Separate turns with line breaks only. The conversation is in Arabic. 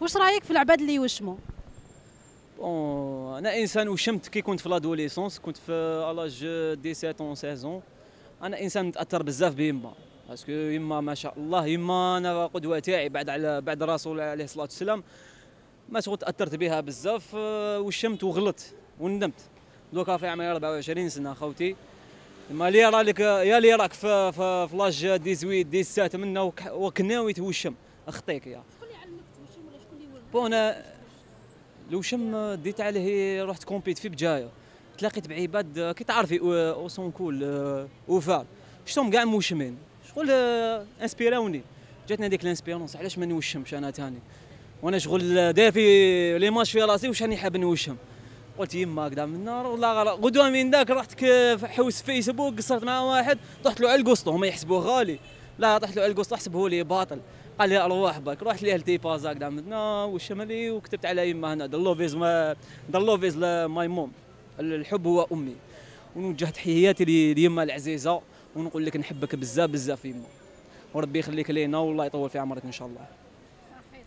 واش رايك في العباد اللي يوشموا بون انا انسان وشمت كي كنت في لادوليسونس كنت في الاج دي 17 اون 16 انا انسان متاثر بزاف بيما باسكو يما ما شاء الله يما انا قدوه تاعي بعد على بعد الرسول عليه الصلاه والسلام ما شغل تاثرت بها بزاف آه، وشمت وغلطت وندمت دوكا في عمري 24 سنه خوتي ما لي راك يا لي راك في في لاج 18 17 منا وكناوي توشم اخطيك يا بون انا لو شم ديت عليه رحت كومبيت في بجايه تلاقيت بعباد كي تعرفي اوسون كول اوفال شتهم كاع موشمين شغل آه، انسبيراوني جاتني هذيك الانسبيرونس علاش ما نوشمش انا تاني وانا شغل آه، داير في لي ماتش في راسي واش راني حاب نوشم قلت يما هكذا من النار والله غلط غدوه من ذاك رحت حوس فيسبوك قصرت مع واحد طحت له على القسطو هما يحسبوه غالي لا طحت له القص احسبه لي باطل قال لي اروح بك رحت ليه لتيباز بازا قدام هنا والشمالي وكتبت على يما هنا ذا لوف از ماي موم الحب هو امي ونوجهت حياتي ليما العزيزه ونقول لك نحبك بزاف بزاف يما وربي يخليك لينا والله يطول في عمرك ان شاء الله